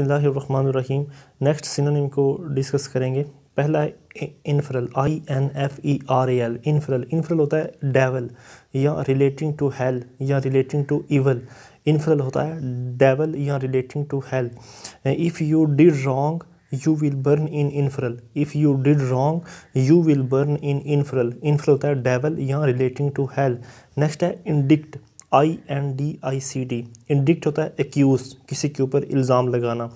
बसमीम next synonym को discuss करेंगे पहला है infernal I N F E R L infernal infernal होता है डेवल या रिलेटिंग टू हेल या रिलेटिंग टू इवल इनफ्रल होता है डेवल या relating to hell if you did wrong you will burn in infernal if you did wrong you will burn in infernal infernal होता है devil या relating to hell next है indict I N D I C D indict होता है accused किसी के ऊपर इल्ज़ाम लगाना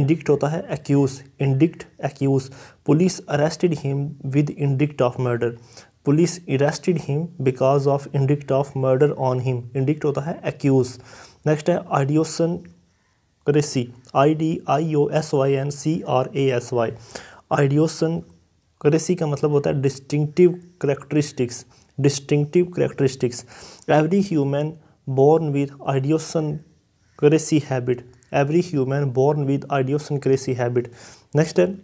इंडिक्ट होता है accuse indict accuse police arrested him with indict of murder police arrested him because of indict of murder on him indict होता है एक्यूज नेक्स्ट है idiosyncrasy I D I O S Y N C R A S Y idiosyncrasy का मतलब होता है distinctive characteristics distinctive characteristics Every human born with idiosyncrasy habit. Every human born with idiosyncrasy habit. Next है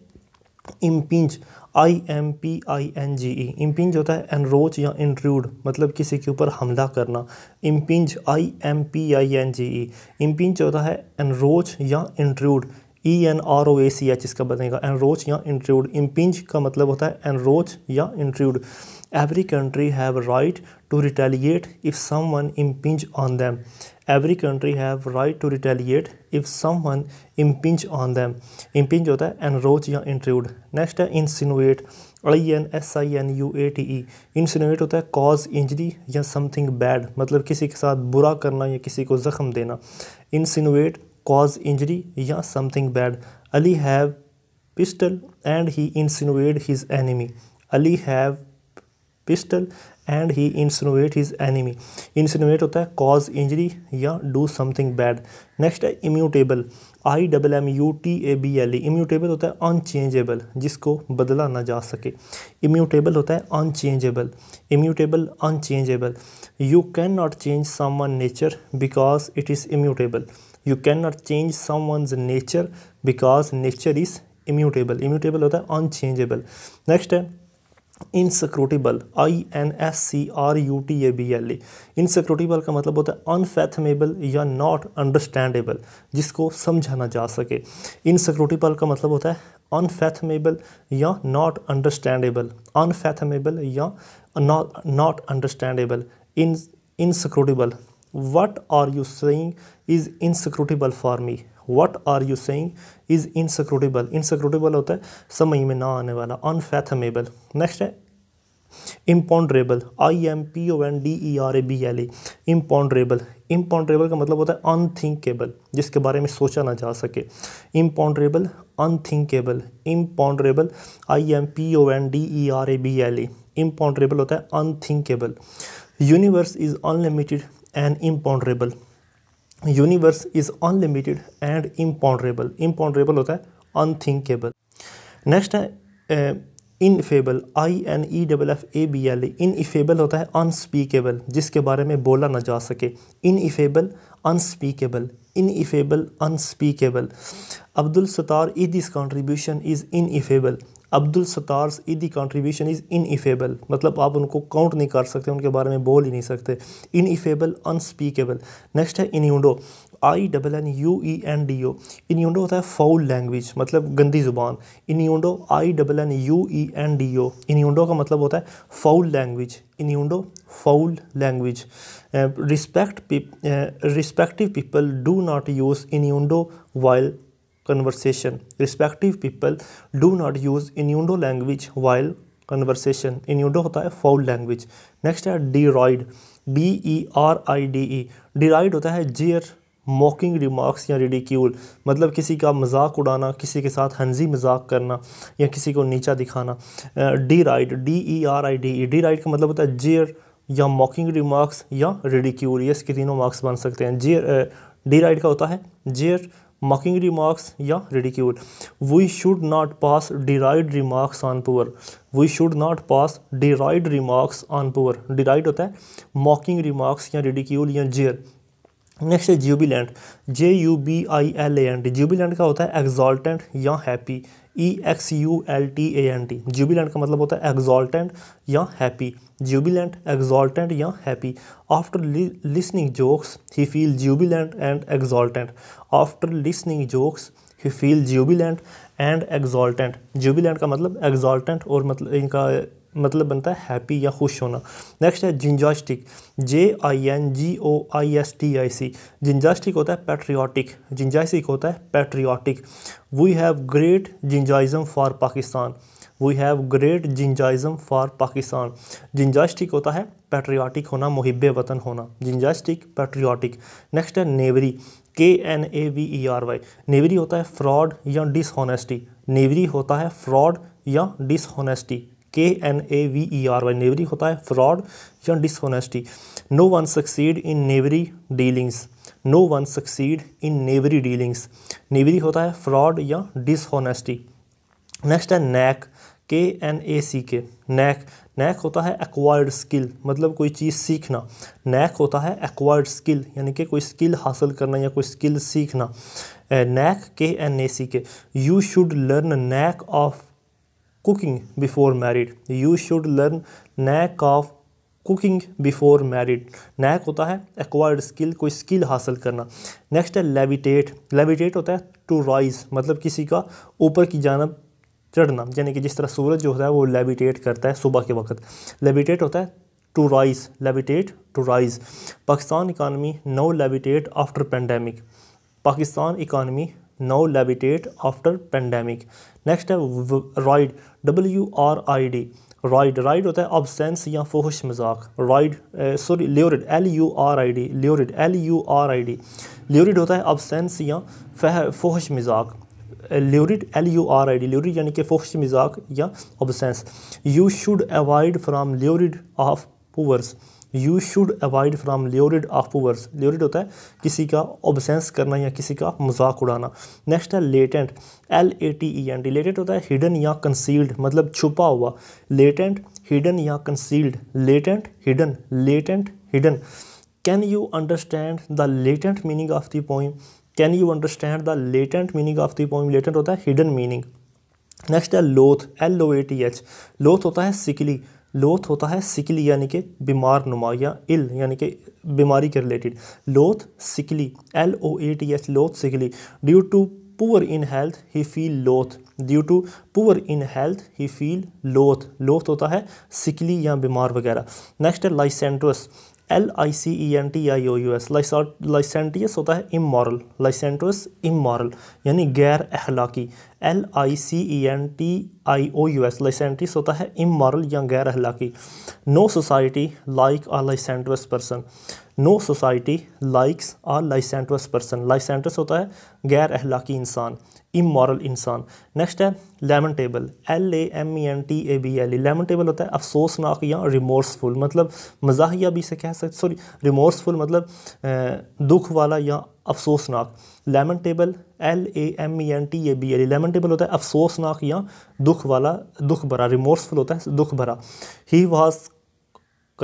impinge I M P I N G E impinge होता है encroach या intrude मतलब किसी के ऊपर हमला करना impinge I M P I N G E impinge होता है एनरोच या intrude E N R O A C H इसका बनेगा एनरोच या इंट्रूड इम्पिंज का मतलब होता है एनरोच या intrude every country have right to retaliate if someone impinge on them every country have right to retaliate if someone impinge on them impinge होता है एनरोच या इंट्रूड नेक्स्ट है insinuate I N S I N U A T E insinuate होता है cause injury या something bad मतलब किसी के साथ बुरा करना या किसी को ज़ख्म देना इंसिनुएट कॉज इंजरी या something bad Ali have pistol and he insinuate his enemy Ali have pistol and he insinuate his enemy insinuate होता है कॉज इंजरी या डू समथिंग बैड नेक्स्ट है immutable I double M U T A B L E immutable होता है unchangeable जिसको बदला ना जा सके इम्यूटेबल होता है unchangeable immutable unchangeable you can not change someone nature because it is immutable you can not change someone nature because nature is immutable immutable होता है अनचेंजेबल नेक्स्ट है inscrutable I N S C R U T A B L E inscrutable का मतलब होता है unfathomable या not understandable जिसको समझा ना जा सके इनसक्रूटेबल का मतलब होता है अनफैथमेबल या नॉट अंडरस्टैंडेबल अनफैथमेबल या not understandable in inscrutable what are you saying is inscrutable for me what are you saying is inscrutable inscrutable होता है समय में ना आने वाला अनफैथमेबल नेक्स्ट है imponderable I M P O N D E R A B L A imponderable imponderable का मतलब होता है अनथिंकेबल जिसके बारे में सोचा ना जा सके imponderable unthinkable imponderable I M P O N D E R A B L A imponderable होता है unthinkable universe is unlimited and imponderable universe is unlimited and imponderable imponderable होता है अनथिंकेबल नेक्स्ट है ineffable I N E double F A B L ineffable होता है unspeakable जिसके बारे में बोला ना जा सके ineffable unspeakable ineffable unspeakable Abdul Sattar is this contribution is ineffable Abdul Sattar's Edhi contribution is इफेबल मतलब आप उनको काउंट नहीं कर सकते उनके बारे में बोल ही नहीं सकते इफेबल अनस्पीकेबल नेक्स्ट है innuendo I double N U E N D O innuendo होता है फाउल लैंग्वेज मतलब गंदी ज़ुबान innuendo I double N U E N D O innuendo का मतलब होता है foul language innuendo foul language respect respective people do not use innuendo while conversation. Respective people do not use innuendo language while conversation. Innuendo होता है foul language. Next है deride. D E R I D E. Deride होता है jeer mocking remarks या ridicule मतलब किसी का मजाक उड़ाना किसी के साथ हंसी मजाक करना या किसी को नीचा दिखाना deride D E R I D E deride का मतलब होता है जेयर या मॉकिंग रिमार्क्स या रिडिक्यूल ये इसके तीनों मार्क्स बन सकते हैं जेयर डी राइड का होता है जेयर मॉकिंग रिमार्क्स या ridicule we should not pass deride remarks on poor we should not pass deride remarks on poor deride होता है मॉकिंग रिमार्क्स या रेडिक्यूल या जेयर नेक्स्ट है jubilant J U B I L A and jubilant का होता है exultant या happy E X U L T A N T jubilant का मतलब होता है एग्जॉल्टेंट या हैप्पी ज्यूबिलेंट एग्जॉल्टेंट या happy after listening jokes he feel jubilant and exultant after listening jokes he feel jubilant and exultant jubilant का मतलब एग्जॉल्टेंट और मतलब इनका मतलब बनता है हैप्पी या खुश होना नेक्स्ट है jingoistic J I N G O I S T I C jingoistic होता है पैट्रियाटिक जिंजास्टिक होता है patriotic we have great jingoism for Pakistan we have great jingoism for Pakistan jingoistic होता है पैट्रियाटिक होना मुहब वतन होना जिंजास्टिक पैट्रियाटिक नेक्स्ट है knavery K N A V E R Y knavery होता है फ्रॉड या डिसहोनेस्टी नेवरी होता है फ्रॉड या dishonesty K N A V E R Y knavery होता है फ्रॉड या dishonesty no one succeed in knavery dealings no one succeed in knavery dealings knavery होता है फ्रॉड या डिसहोनेस्टी नेक्स्ट है knack K N A C K knack NAAC होता है acquired skill मतलब कोई चीज़ सीखना नैक होता है एक्वायर्ड स्किल यानी कि कोई स्किल हासिल करना या कोई स्किल सीखना NAAC K N A C K you should learn knack of cooking before married you should learn knack of cooking before married knack होता है एक्वायर्ड स्किल कोई स्किल हासिल करना नेक्स्ट है लेविटेट लेविटेट होता है टू राइज मतलब किसी का ऊपर की जानब चढ़ना यानी कि जिस तरह सूरज जो होता है वो लेविटेट करता है सुबह के वक्त लेविटेट होता है to rise levitate to rise Pakistan economy no levitate after pandemic Pakistan economy now levitate after pandemic next है ride W R I D ride ride होता है अबसेंस या फोहश मजाक ride sorry lurid L U R I D lurid L U R I D lurid होता है obscene या फोहश मजाक lurid L U R I D lurid यानी कि फोहश मजाक या ऑबसेंस you should avoid from lurid of poors you should avoid from lurid of poors lurid होता है किसी का ओबसेंस करना या किसी का मजाक उड़ाना नेक्स्ट है latent L A T E and latent होता है हिडन या कंसील्ड मतलब छुपा हुआ लेटेंट हिडन या concealed latent hidden latent hidden can you understand the latent meaning of the poem can you understand the latent meaning of the poem latent होता है hidden meaning next है loath L O A T H loath होता है सिकली लोथ होता है सिकली यानी कि बीमार नुमा या इल यानी कि बीमारी के related loath sickly L O A T H loath sickly due to poor in health he feel loath due to poor in health he feel loath loath होता है सिकली या बीमार वगैरह नेक्स्ट है licentious L I C E N T I O U S licentious होता है immoral licentious immoral यानी गैर अहलाकी L I C E N T I O U S licentious होता है इमोरल या गैर अहलाकी no society like a licentious person no society likes a licentious person licentious होता है गैर अहलाकी इंसान इमोरल इंसान नेक्स्ट है lamentable L A M E N T A B L E lamentable होता है अफसोसनाक या रिमोर्सफुल मतलब मजाहिया भी इसे कह सकते सॉरी रिमोर्सफुल मतलब दुख वाला या अफसोसनाक lamentable L A M E N T A B L E lamentable होता है अफसोसनाक या दुख वाला दुख भरा रिमोर्सफुल होता है दुख भरा he was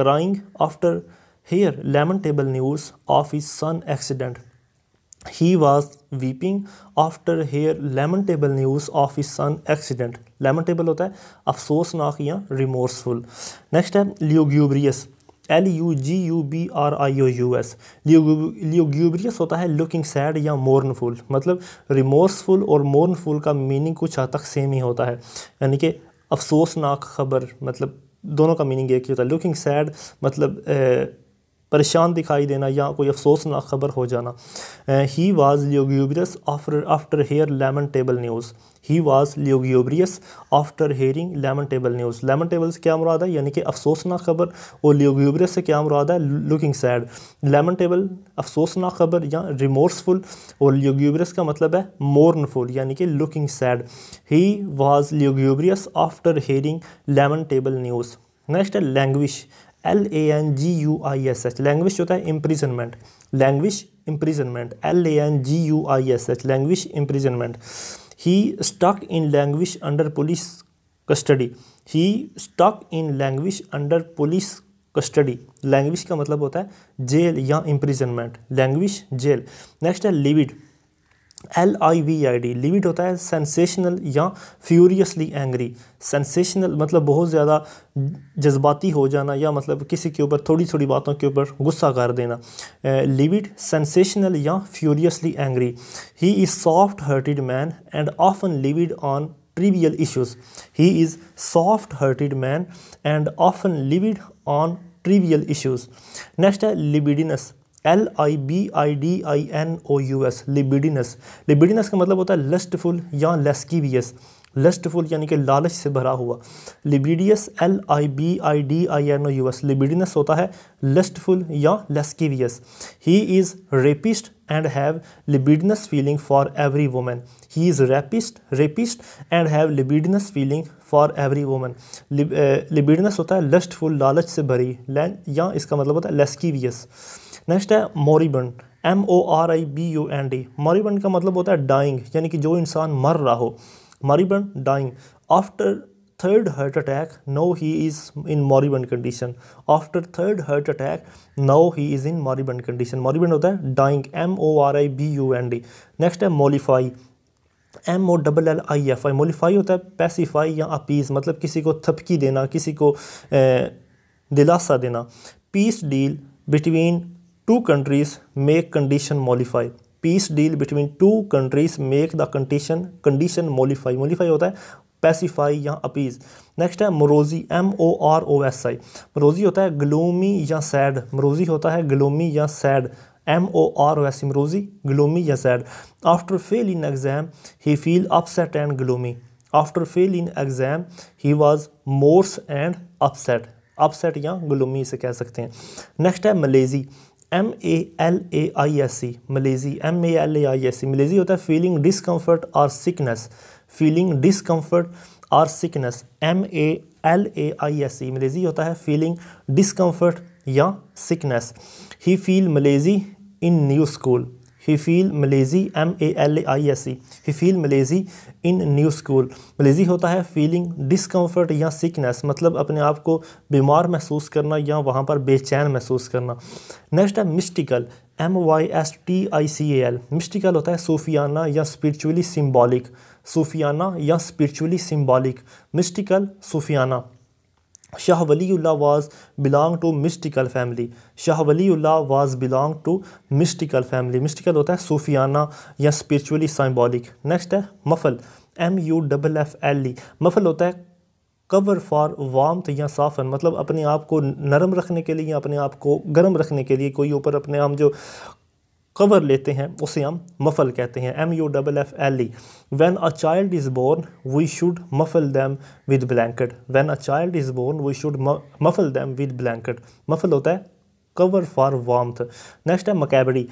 crying after hear lamentable news of is son accident he was weeping after hear lamentable news of of son accident lamentable होता है अफसोसनाक या remorseful नेक्स्ट है lugubrious L U G U B R I O U S lugubrious होता है looking sad या mournful मतलब remorseful और मोर्नफुल का मीनिंग कुछ हद तक सेम ही होता है यानी कि अफसोसनाक खबर मतलब दोनों का मीनिंग एक ही होता है लुकिंग सैड मतलब परेशान दिखाई देना या कोई अफसोसनाक खबर हो जाना he was lugubrious after after hear lamentable news he was lugubrious after hearing lamentable news lamentable से क्या मुराद है यानी कि अफसोसनाक खबर और लियोगियोब्रियस से क्या मुराद है लुकिंग सैड लेमन टेबल अफसोसनाक खबर या रिमोर्सफुल और लियोगियोब्रियस का मतलब है मोर्नफुल यानी कि looking sad he was lugubrious after hearing lamentable news next है languish L A N G U I S H language होता है imprisonment language imprisonment L A N G U I S H language imprisonment he stuck in language under police custody he stuck in language under police custody language का मतलब होता है jail या imprisonment language jail next है livid L I we I D livid होता है sensational या furiously angry sensational मतलब बहुत ज़्यादा जज्बाती हो जाना या मतलब किसी के ऊपर थोड़ी थोड़ी बातों के ऊपर गुस्सा कर देना लिविड सेंसेशनल या furiously angry he is soft hearted man and often livid on trivial issues he is soft hearted man and often livid on trivial issues next है libidinous L I B I D I N O U S libidinous libidinous का मतलब होता है lustful या लेस्कीवियस lustful यानी कि लालच से भरा हुआ libidinous L I B I D I N O U S libidinous होता है लस्टफुल या lascivious he is rapist and have libidinous feeling for every women he is rapist rapist and have libidinous feeling for every women libidinous होता है lustful लालच से भरी या इसका मतलब होता है लेस्कीवियस नेक्स्ट है moribund M O R I B U N D moribund का मतलब होता है डाइंग यानी कि जो इंसान मर रहा हो moribund dying after third heart attack no he is in moribund condition after third heart attack no he is in moribund condition moribund होता है dying M O R I B U N D next है mollify M O double L I F I mollify होता है पैसीफाई या appease मतलब किसी को थपकी देना किसी को ए, दिलासा देना peace deal between two countries make condition mollify peace deal between two countries make the condition condition mollify mollify होता है पैसिफाई या अपीज नेक्स्ट है morose M O R O S I morose होता है ग्लोमी या sad मरोजी होता है gloomy या sad M O R O S E morose gloomy या sad after fail in exam he feel upset and gloomy after fail in exam he was morose and upset upset या gloomy इसे कह सकते हैं next है malaise M A L A I S C malaise M A L A I S C malaise होता है feeling discomfort और sickness feeling discomfort और sickness M A L A I S C malaise होता है feeling discomfort या sickness he feel malaise in new school he feel malaise M A L I S E he feel malaise in new school malaise होता है feeling discomfort या sickness मतलब अपने आप को बीमार महसूस करना या वहाँ पर बेचैन महसूस करना नेक्स्ट है mystical M Y S T I C A L mystical होता है सूफियाना या स्परिचुअली सिम्बॉलिक सूफियाना या स्परिचुअली सिम्बॉलिक मिस्टिकल सूफियाना Shah Waliullah was belong to mystical family Shah Waliullah was belong to mystical family mystical होता है सूफियाना या स्पिरिचुअली साइम्बॉलिक नेक्स्ट है muffle M U double F L E muffle होता है कवर फॉर वाम या साफन मतलब अपने आप को नरम रखने के लिए या अपने आप को गर्म रखने के लिए कोई ऊपर अपने हम जो कवर लेते हैं उसे हम मफल कहते हैं M U double F L E when a child is born we should muffle them with blanket when a child is born we should muffle them with blanket muffle होता है cover for warmth next है macabre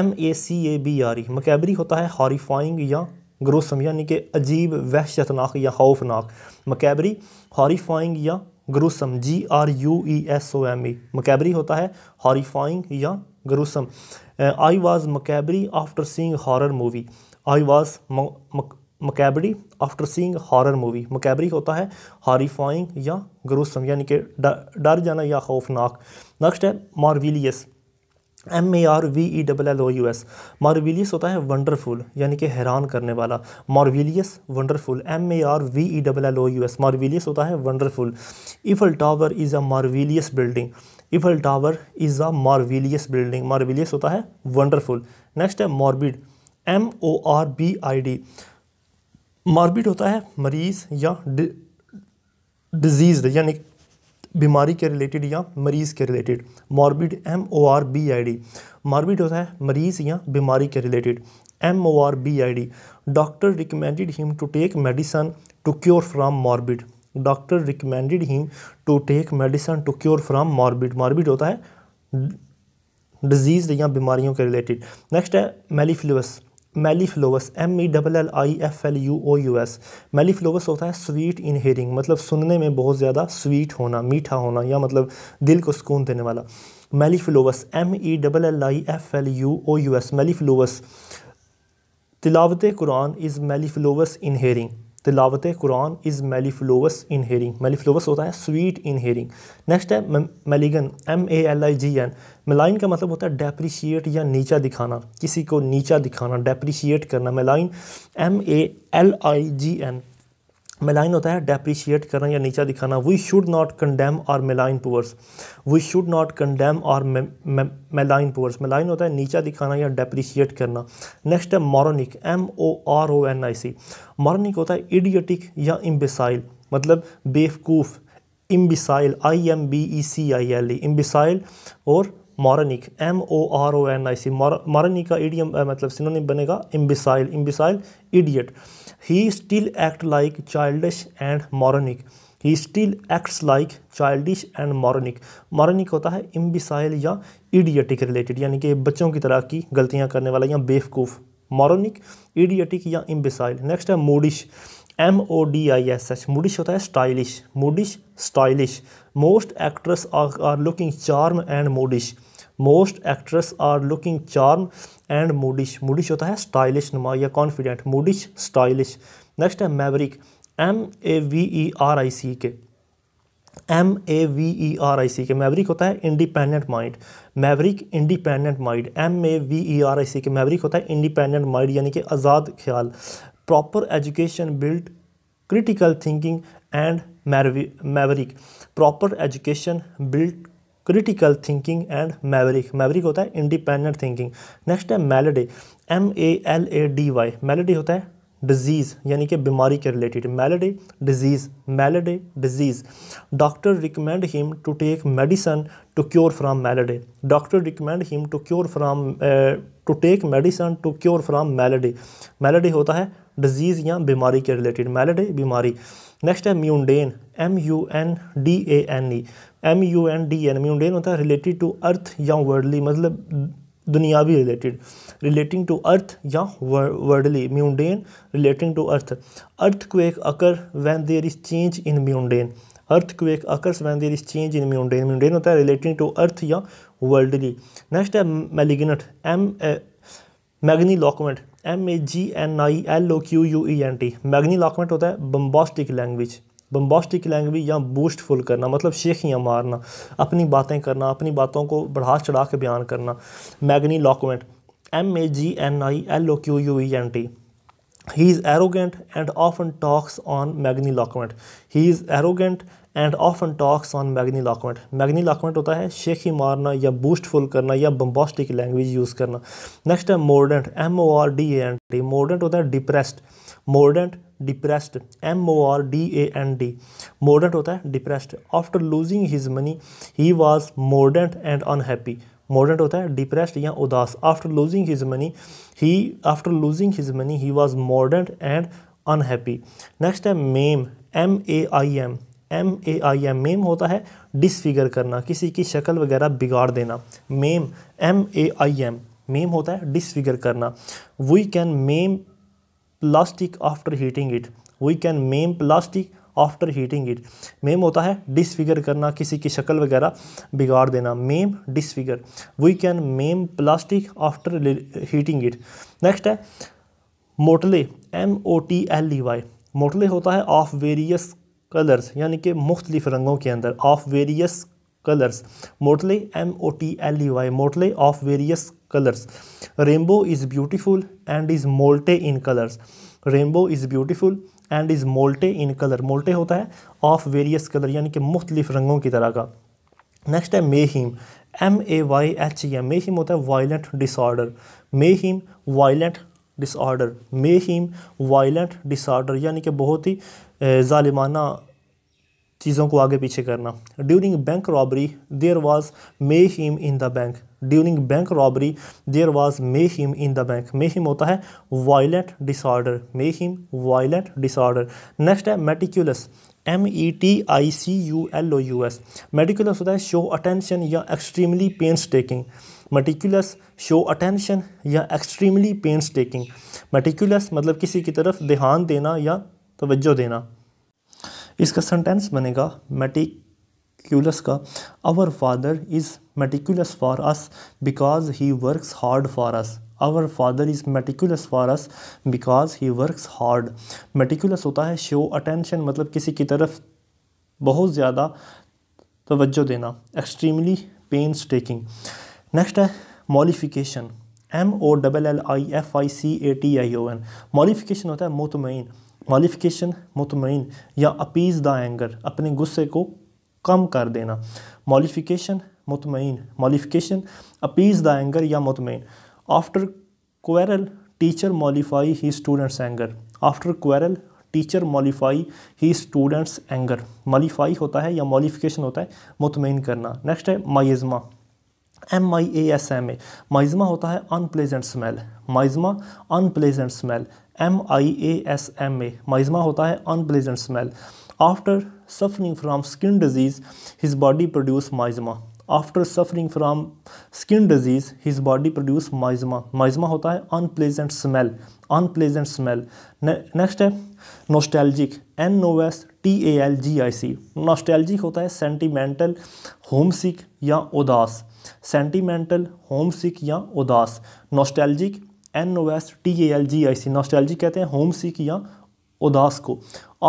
M A C A B R E macabre होता है horrifying या ग्रोसम यानी कि अजीब वहशतनाक या खौफनाक मकैबरी हॉरीफाइंग या gruesome G R U E S O M E macabre होता है हॉरीफाइंग या gruesome I was macabre after seeing horror movie I was macabre after seeing horror movie macabre होता है हॉरीफाइंग या ग्रोसम यानी कि डर जाना या खौफनाक नेक्स्ट है marvellous M A R V E double L O U S marvellous होता है वंडरफुल यानी कि हैरान करने वाला marvellous wonderful M A R V E double L O U S marvellous होता है wonderful Eiffel tower is a marvellous building Eiffel tower is a marvellous building marvellous होता है वंडरफुल नेक्स्ट है morbid M O R B I D morbid होता है मरीज या disease यानी बीमारी के रिलेटेड या मरीज़ के related morbid M O R B I D morbid होता है मरीज़ या बीमारी के related M O R B I D doctor recommended him to take medicine to cure from morbid doctor recommended him to take medicine to cure from morbid morbid होता है disease या बीमारियों के रिलेटेड नेक्स्ट है mellifluous mellifluous M E e double L I F L U O U S मेलीफ्लोवस होता है sweet in hearing मतलब सुनने में बहुत ज़्यादा स्वीट होना मीठा होना या मतलब दिल को सुकून देने वाला mellifluous M E e double L I F L U O U S mellifluous tilawat Quran is mellifluous in hearing tilawat Quran is mellifluous in hearing mellifluous होता है स्वीट इन हेयरिंग नेक्स्ट है malign M A L I G N malign का मतलब होता है depreciate या नीचा दिखाना किसी को नीचा दिखाना डेप्रीशिएट करना malign M A L I G N malign होता है डेप्रिशिएट करना या नीचा दिखाना we should not condemn or malign poors we should not condemn or malign poors मेलाइन होता है नीचा दिखाना या डेप्रिशिएट करना नेक्स्ट है moronic M O R O N I C moronic होता है इडियटिक या इम्बिसाइल मतलब बेवकूफ़ imbecile I M B E C I L E imbecile और moronic M O R O N I C moronic का idiom uh, मतलब synonym बनेगा imbecile imbecile idiot he still act like childish and moronic he still acts like childish and moronic moronic होता है इम्बिसाइल या इडियटिक related यानी कि बच्चों की तरह की गलतियाँ करने वाला या बेवकूफ़ मॉरनिक इडियटिक या इम्बिसाइल नेक्स्ट है modish M O D I S H modish होता है stylish modish stylish most actress are looking charm and modish most actress are looking charm and modish modish होता है स्टाइलिश नुमा या कॉन्फिडेंट मूडिश स्टाइलिश नेक्स्ट है maverick M A V E R I C K M A V E R I C K maverick होता है independent mind maverick independent mind M A V E R I C K maverick होता है independent mind यानी कि आज़ाद ख्याल proper education built critical thinking and maverick proper education built critical thinking and maverick maverick होता है independent thinking next है malady M A L A D Y malady होता है डिजीज़ यानी कि बीमारी के related malady disease malady disease doctor recommend him to take medicine to cure from malady doctor recommend him to cure from to take medicine to cure from malady malady होता है disease या बीमारी के related melody बीमारी next है mundane M U N D A N E M U N D N mundane होता है related to earth या वर्ल्डली मतलब दुनियावी रिलेटेड रिलेटिंग टू अर्थ या worldly mundane relating to earth earth को एक occur when there is change in mundane earth को एक occurs when there is change in mundane mundane होता है रिलेटिंग टू अर्थ या वर्ल्डली नेक्स्ट है malignant M magniloquent M A G N I L O Q U E N T magniloquent होता है bombastic language bombastic language या boastful करना मतलब शेखियाँ मारना अपनी बातें करना अपनी बातों को बढ़ा चढ़ा के बयान करना magniloquent M A G N I L O Q U E N T he is is and often talks on magniloquent he is arrogant and often talks on magniloquent magniloquent होता है शेखी मारना या boastful करना या bombastic language use करना next है mordant M O R D A N D mordant होता है depressed mordant depressed M O R D A N D mordant होता है depressed after losing his money he was mordant and unhappy mordant होता है depressed या उदास after losing his money he after losing his money he was mordant and unhappy next है maim M A I M M A I M maim होता है disfigure करना किसी की शक्ल वगैरह बिगाड़ देना maim M A I M maim होता है डिसफिगर करना we can maim plastic after heating it we can maim plastic after heating it maim होता है डिसफिगर करना किसी की शक्ल वगैरह बिगाड़ देना maim disfigure we can maim plastic after heating it next है motley M O T L E Y motley होता है ऑफ वेरियस कलर्स यानी कि मुख्तलिफ रंगों के अंदर of various colours मोटले M O T L E Y मोटले of various colours rainbow is beautiful and is मोल्टे in colours rainbow is beautiful and is मोल्टे in colour मोल्टे होता है ऑफ वेरियस कलर यानी कि मुख्तलिफ रंगों की तरह का नेक्स्ट है mayhem M A Y H E M mayhem होता है violent disorder mayhem violent disorder mayhem violent disorder यानी कि बहुत ही ालिमाना चीज़ों को आगे पीछे करना during bank robbery there was mayhem in the bank during bank robbery there was mayhem in the bank mayhem होता है violent disorder mayhem violent disorder next है meticulous M E T I C U L O U S meticulous होता है show attention या extremely painstaking meticulous show attention या extremely painstaking meticulous मतलब किसी की तरफ ध्यान देना या तोज्जो देना इसका सेंटेंस बनेगा मेटिकुलस का our father is meticulous for us because he works hard for us our father is meticulous for us because he works hard meticulous होता है शो अटेंशन मतलब किसी की तरफ बहुत ज़्यादा तोज्जो देना एक्सट्रीमली पेंस टेकिंग नेक्स्ट है mollification M O double L I F I C A T I O N mollification होता है मुतमिन मॉलीफिकेशन मुतमिन या अपीज़ द एंगर अपने गुस्से को कम कर देना मॉलीफिकेशन मुतमिन मॉलीफिकेशन अपीज़ द एंगर या मुतमिन after quarrel teacher mollify he students anger after quarrel teacher mollify he students anger mollify होता है या मॉलीफिकेशन होता है मुतमिन करना नेक्स्ट है miasma M I A S M A miasma होता है unpleasant smell miasma unpleasant smell M I A S M A miasma होता है unpleasant smell after suffering from skin disease his body produce miasma after suffering from skin disease his body produce miasma miasma होता है unpleasant smell unpleasant smell next है nostalgic N O S T A L G I C nostalgic होता है sentimental homesick या उदास sentimental home homesick या उदास nostalgic N O S T L G I C nostalgic कहते हैं homesick या उदास को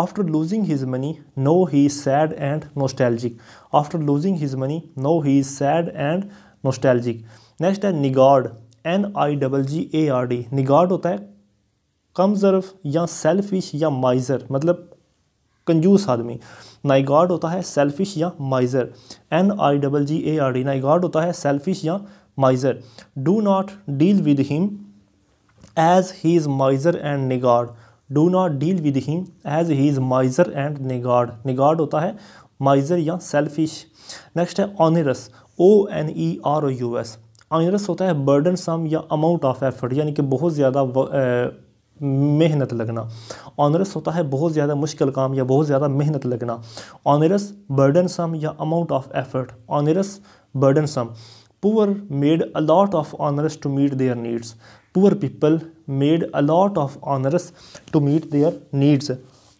after losing his money no he sad and nostalgic after losing his money no he sad and nostalgic next है niggard N I double G A R D niggard होता है कमजर्व या selfish या माइजर मतलब कंजूस आदमी नाइगार्ड होता है सेल्फिश या miser N I double G A R D niggard होता है सेल्फिश या miser do not deal with him as he is miser and niggard do not deal with him as he is miser and niggard niggard होता है miser या selfish next है onerous O N E R O U S onerous होता है burden burdensome या amount of effort यानी कि बहुत ज़्यादा मेहनत लगना ऑनरस होता है बहुत ज़्यादा मुश्किल काम या बहुत ज़्यादा मेहनत लगना ऑनरस बर्डन सम या amount of effort onerous burdensome poor made a lot of onerous to meet their needs poor people made a lot of onerous to meet their needs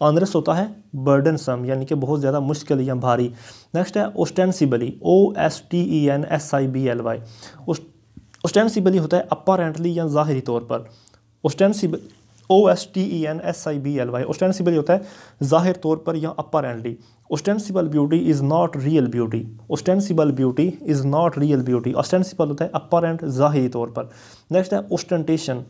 onerous होता है burden सम यानी कि बहुत ज़्यादा मुश्किल या भारी नेक्स्ट है ostensibly O S T E N S I B L Y ostensibly होता है अपारेंटली या ज़ाहरी तौर पर ostensible O S T E N S I B L Y ostensible होता है ज़ाहिर तौर पर या apparently ostensible beauty is not real beauty ostensible beauty is not real beauty ostensible होता है अपर एंड जाहिरी तौर पर नेक्स्ट है ostentation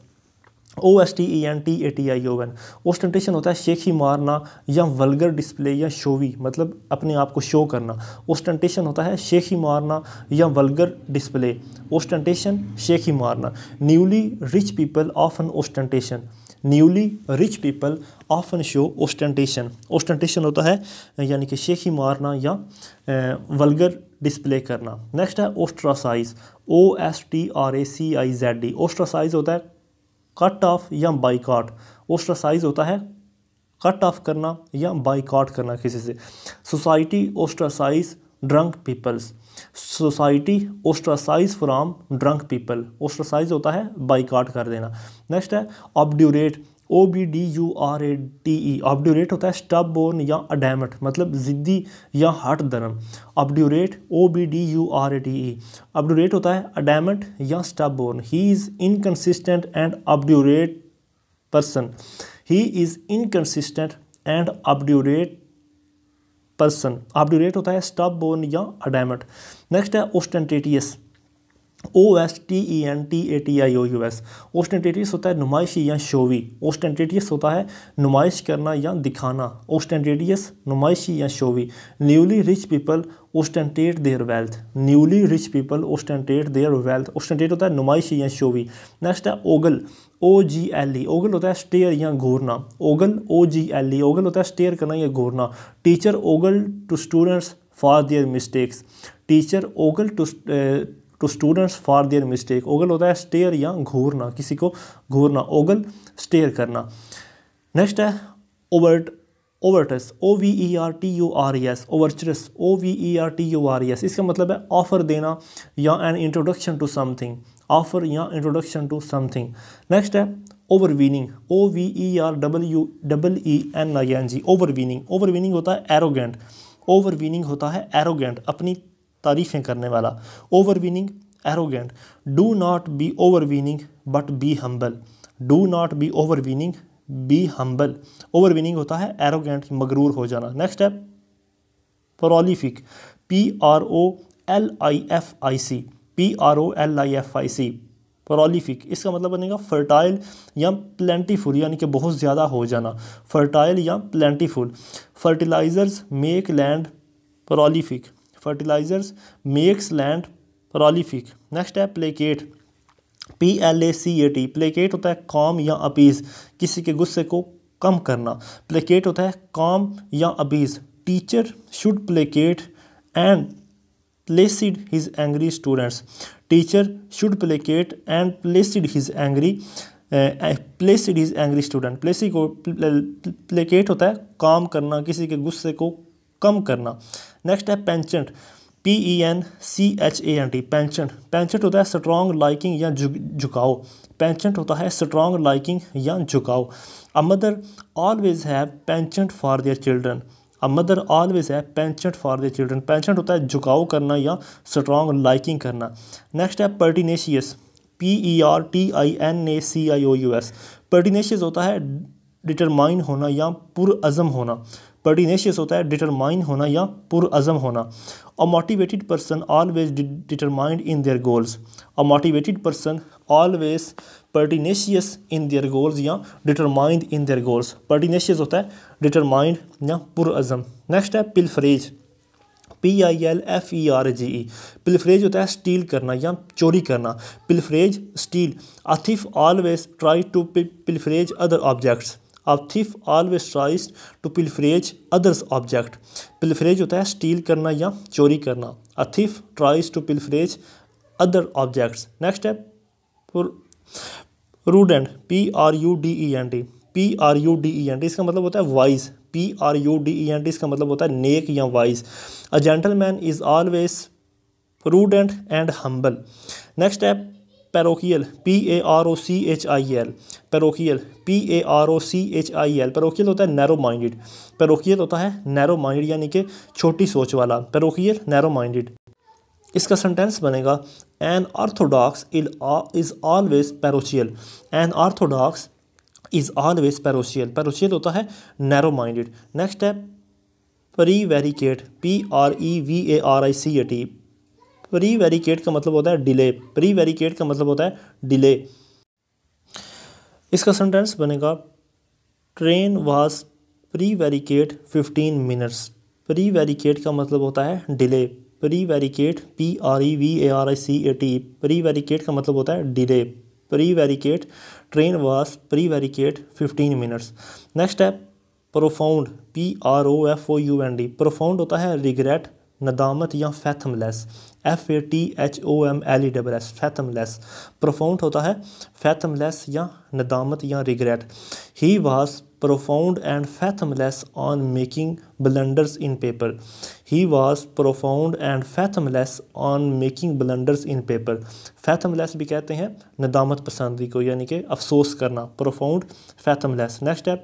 O S T E N T A T I O N ostentation होता है शेखी मारना या वलगर डिस्प्ले या शोवी मतलब अपने आप को शो करना ओस्टेंटेशन होता है शेखी मारना या वलगर डिस्प्ले ओस्टेंटेशन शेखी मारना newly rich people of an ostentation newly rich people often show ostentation ostentation होता है यानी कि शेखी मारना या वलगर डिस्प्ले करना नेक्स्ट है ostracize O S T R A C I Z D ostracize होता है कट ऑफ या बाइकाट ओस्ट्रासाइज होता है कट ऑफ करना या बाइकाट करना किसी से society ostracize drunk peoples society ostracize from drunk people ostracize होता है बाइकाट कर देना नेक्स्ट है obdurate O B D U R A T E e। Obdurate होता है स्टब बोर्न या अडेमट मतलब ज़िद्दी या हट धर्म obdurate O B D U R A T E e। Obdurate होता है अडेमट या stubborn he is inconsistent and obdurate person he is inconsistent and obdurate person obdurate होता है स्टॉप बोन या अडामट नेक्स्ट है ostentatious O S T E N T A T I O U S ostentatious होता है नुमाइशी या showy ओस्टेंटेटियस होता है नुमाइश करना या दिखाना ओस्टेंटेटियस नुमाइशी या showy newly rich people ostentate their wealth newly rich people ostentate their wealth ostentate होता है नुमाइश या शोवी नेक्स्ट है ogle O G L E ogle होता है स्टेयर या घूरना ogle O G L E ogle होता है स्टेयर करना या घूरना teacher ogle to students for their mistakes teacher ogle to to students for their mistake ogle होता है स्टेयर या घूरना किसी को घूरना ओगल स्टेयर करना नेक्स्ट है overt overtures O V E R T U R E S overtures O V E R T U R E S इसका मतलब है ऑफ़र देना या an introduction to something offer या इंट्रोडक्शन टू समथिंग नेक्स्ट है overweening O V E R W double E N I N G over overweening होता है arrogant over overweening होता है एरोगेंट अपनी तारीफ़ें करने वाला overweening arrogant do not be overweening but be humble do not be overweening be humble overweening होता है एरोगेंट मगरूर हो जाना नेक्स्ट है prolific P R O L I F I C P R O L I F I C prolific इसका मतलब बनेगा fertile या प्लेंटीफुल यानी कि बहुत ज़्यादा हो जाना फर्टाइल या plentiful fertilizers make land prolific fertilizers makes land prolific next है placate P L A C A T placate होता है काम या अपीज किसी के गुस्से को कम करना प्लेकेट होता है काम या appease teacher should placate and placid his angry students teacher should placate and placid his angry placid his angry student प्लेसी को प्लेकेट होता है काम करना किसी के गुस्से को कम करना नेक्स्ट है penchant P E N C H A N T penchant penchant होता है स्ट्रॉन्ग लाइकिंग या झुकाओ पेंचेंट होता है स्ट्रॉन्ग लाइकिंग या झुकाओ a mother always have penchant for their children a mother always has penchant for their children penchant होता है झुकाओ करना या स्ट्रॉन्ग लाइकिंग करना नेक्स्ट है pertinacious P E R T I N A C I O U S pertinacious होता है determine होना या पुरज़म होना पर्टिनेशियस होता है डिटरमाइन होना या पुरज़म होना a motivated person always determined in their goals a motivated person always pertinacious in their goals या determined in their goals pertinacious होता है डिटरमाइंड या पुरज़म नेक्स्ट है pilferage P I L F E R G E pilferage होता है steal करना या चोरी करना pilferage steal a thief always try to pilferage other objects of thief always tries to pilferage others object pilferage होता है स्टील करना या चोरी करना a tries to pilferage other objects next है prudent P R U D E N T P R U D E N T इसका मतलब होता है wise P R U D E N T इसका मतलब होता है नेक या wise a gentleman is always prudent and humble next है parochial P A R O C H I L parochial P A R O C H I L parochial होता है narrow minded parochial होता है narrow minded यानी कि छोटी सोच वाला पैरोकियल नैरो माइंडेड इसका सेंटेंस बनेगा an orthodox is always parochial an orthodox is always parochial parochial होता है नैरो माइंडेड नेक्स्ट है prevaricate P R E V A R I C A T prevaricate का मतलब होता है delay prevaricate का मतलब होता है डिले इसका सेंटेंस बनेगा train was prevaricate fifteen minutes prevaricate का मतलब होता है delay prevaricate P R E V A R I C A T prevaricate का मतलब होता है delay prevaricate train was prevaricate fifteen minutes next है profound P R O F O U N D profound होता है regret नदामत या fathomless F A T H O M L E double S less profound होता है less या नदामत या regret he was profound and fathomless on making blunders in paper he was profound and fathomless on making blunders in paper fathomless भी कहते हैं नदामत पसंदी को यानी कि अफसोस करना प्रोफाउंड लेस नेक्स्ट है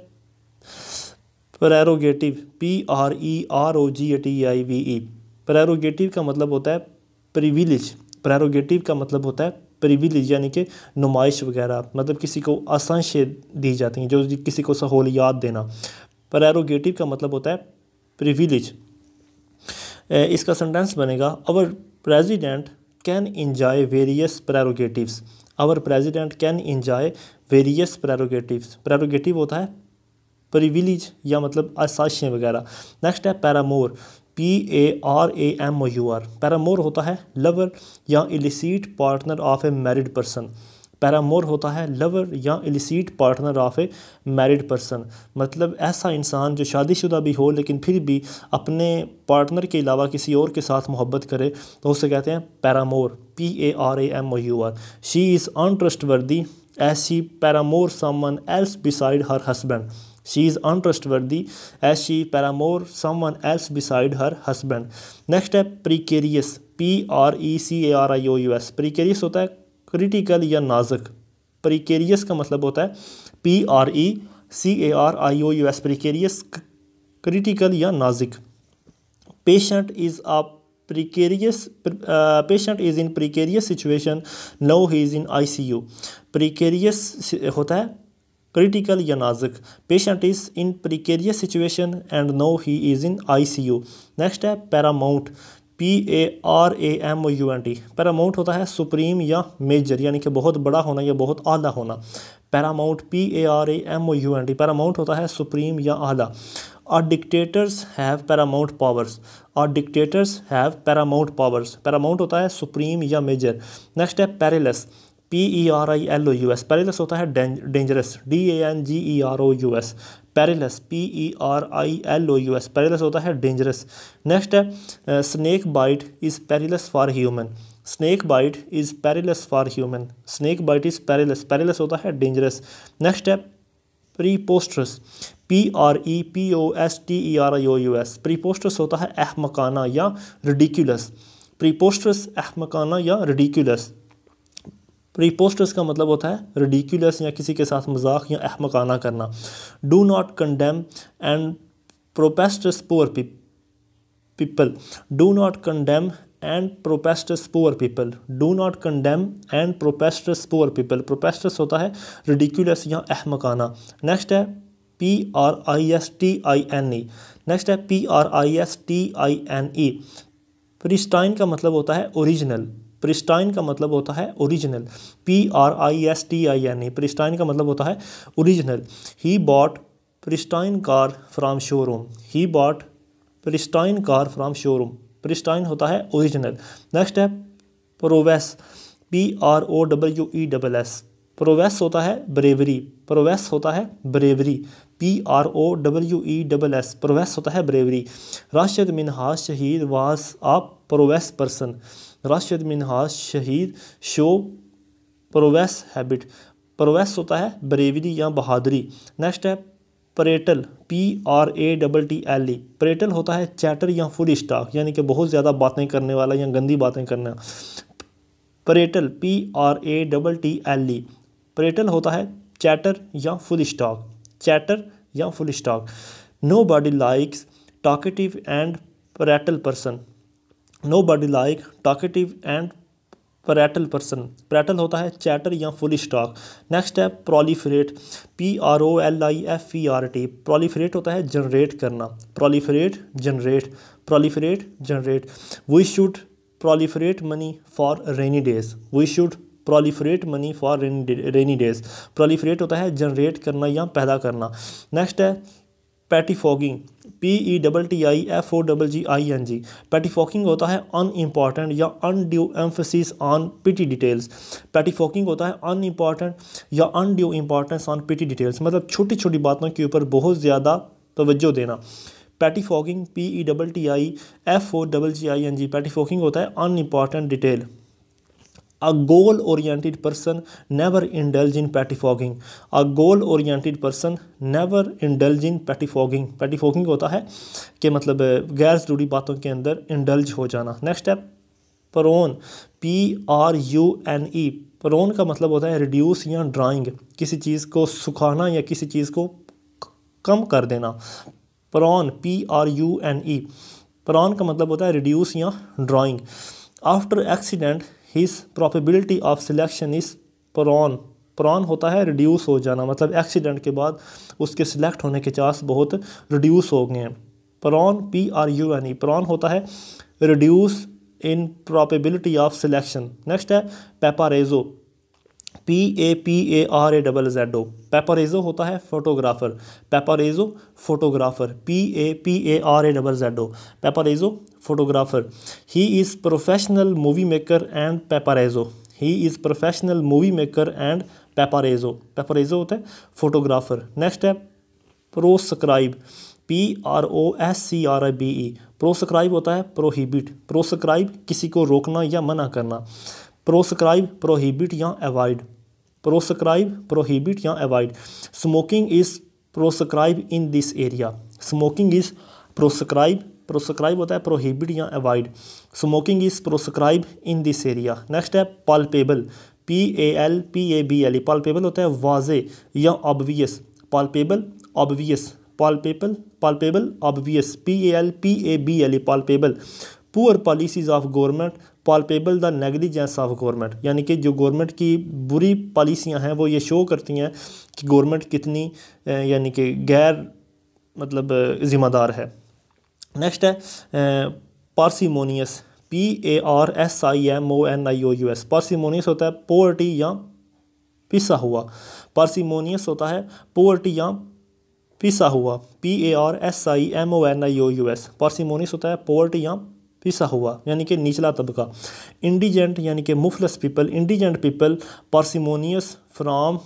prerogative P R E R O G A T I V E prerogative का मतलब होता है प्रिविलेज प्रेरोगेटिव का मतलब होता है प्रिविलेज यानी कि नुमाइश वगैरह मतलब किसी को आसांशें दी जाती हैं जो किसी को सहूलियात देना प्रेरोगेटिव का मतलब होता है प्रिविलेज इसका सेंटेंस बनेगा our president can enjoy various prerogatives our president can enjoy various prerogative prerogative होता है प्रिविलेज या मतलब आसाइशें वगैरह नेक्स्ट है paramour P A R A M O U R paramour होता है लवर या illicit partner of a married person paramour होता है लवर या illicit partner of a married person मतलब ऐसा इंसान जो शादीशुदा भी हो लेकिन फिर भी अपने पार्टनर के अलावा किसी और के साथ मोहब्बत करे तो उसे कहते हैं paramour P A R A M O U R she is untrustworthy as she paramour someone else beside her husband She is untrustworthy as she paramour someone else beside her husband. Next है precarious P R E C A R I O U S precarious होता है critical या नाजुक precarious का मतलब होता है P R E C A R I O U S precarious critical या नाजिक patient is uh precarious uh, patient is in precarious situation now he is in ICU precarious होता है क्रिटिकल या नाजुक patient is in precarious situation and no he is in I C U next है paramount P A R A M O U N T paramount होता है supreme या major यानी कि बहुत बड़ा होना या बहुत आला होना paramount P A R A M O U N T paramount होता है सुप्रीम या आला uh dictators have paramount powers uh dictators have paramount powers paramount होता है सुप्रीम या मेजर नेक्स्ट है perilous P E R I L O U S perilous होता है dangerous D A N G E R O U S perilous P E R I L O U S perilous होता है dangerous next है snake bite is perilous for human snake bite is perilous for human snake bite is perilous perilous होता है dangerous next है preposterous P R E P O S T E R I O U S preposterous होता है अहमकाना या ridiculous प्रीपोस्ट्रस अहमकाना या ridiculous प्रीपोस्टर्स का मतलब होता है रेडिकुलस या किसी के साथ मजाक या अहमकाना करना do not condemn and preposterous poor people do not condemn and preposterous poor people do not condemn and preposterous poor people preposterous होता है रेडिकुलस या अहमकाना नेक्स्ट है P R I S T I N E next है P R I S T I N E pristine का मतलब होता है ओरिजिनल प्रिस्टाइन का मतलब होता है original P R I S T I N E pristine का मतलब होता है original he bought pristine car from showroom he bought pristine car from showroom pristine होता है ओरिजिनल नेक्स्ट है prowess P R O W E double S prowess होता है bravery prowess होता है bravery P R O W E double S prowess होता है bravery Rashid Minhaj शहीद वास आप प्रोवेस पर्सन राशिद मिनहास शहीद शो प्रोवेस हैबिट प्रोवेस होता है ब्रेवरी या बहादरी नेक्स्ट है prattle P R A double T L E prattle होता है चैटर या फुल स्टॉक यानी कि बहुत ज़्यादा बातें करने वाला या गंदी बातें करना prattle P R A double T L E prattle होता है चैटर या फुल स्टॉक चैटर या fool's talk nobody likes talkative and prattle person nobody like talkative and prattle person prattle होता है चैटर या fool's talk next है proliferate P R O L I F E R T proliferate होता है generate करना proliferate generate proliferate generate we should proliferate money for rainy days we should proliferate money for rainy days proliferate होता है generate करना या पैदा करना next है pettifogging P E double T I F O double G I N G pettifogging होता है unimportant या undue emphasis on petty details pettifogging होता है अन इम्पॉर्टेंट या due importance on petty details मतलब छोटी छोटी बातों के ऊपर बहुत ज़्यादा तोज्जो देना pettifogging P E double T I F O double G I N G pettifogging होता है unimportant detail A goal oriented person never indulge in pettifogging. A goal oriented person never indulge in pettifogging. Pettifogging होता है कि मतलब गैर ज़रूरी बातों के अंदर इंडल्ज हो जाना नेक्स्ट है prune P R U N E prune का मतलब होता है रिड्यूस या ड्राइंग किसी चीज़ को सुखाना या किसी चीज़ को कम कर देना prune P R U N E prune का मतलब होता है रिड्यूस या drying after accident his probability of selection is prune prune होता है रिड्यूस हो जाना मतलब एक्सीडेंट के बाद उसके सिलेक्ट होने के चांस बहुत रिड्यूस हो गए हैं prune P R U N E prune होता है reduce in probability of selection next है paparazzo P A P A R A double Z O paparazzo होता है photographer paparazzo photographer P A P A R A double Z O paparazzo photographer. He is professional movie maker and paparazzo. He is professional movie maker and paparazzo. Paparazzo होता है photographer. Next है proscribe. P R O S C R I B E. Proscribe होता है prohibit. Proscribe किसी को रोकना या मना करना. Proscribe, prohibit या avoid. Proscribe, prohibit या avoid. Smoking is proscribed in this area. Smoking is proscribed प्रोसक्राइब होता है प्रोहिबिट या avoid smoking is proscribe in this area next है palpable P A L P A B L palpable होता है वाजे या obvious palpable obvious palpable palpable obvious P A L P A B L palpable poor policies of government palpable the negligence of government यानी कि जो government की बुरी पॉलिसियाँ हैं वो ये शो करती हैं कि गवर्नमेंट कितनी यानी कि गैर मतलब ज़िम्मेदार है नेक्स्ट है parsimonious P A R S I M O N I O U S parsimonious होता है पोअर्टी या पिसा हुआ पारसीमोनियस होता है पोअर्टी या पिसा हुआ P A R S I M O N I O U S parsimonious होता है पोअर्टी या पिसा हुआ यानी कि निचला तबका इंडिजेंट यानी कि मुफलस people indigent people parsimonious from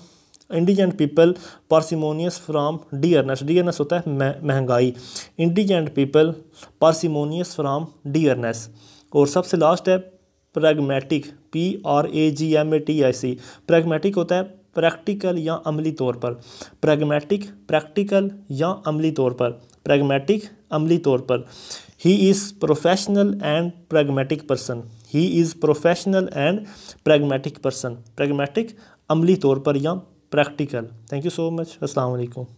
indigent people parsimonious from the dearness the होता है महंगाई indigent people parsimonious from the और सबसे लास्ट है pragmatic P R A G M A T I C pragmatic होता है प्रैक्टिकल या अमली तौर पर प्रैगमेटिक प्रैक्टिकल या अमली तौर पर प्रैग्मेटिक अमली तौर पर he is professional and pragmatic person he is professional and pragmatic person pragmatic अमली तौर पर या practical thank you so much assalamu alaikum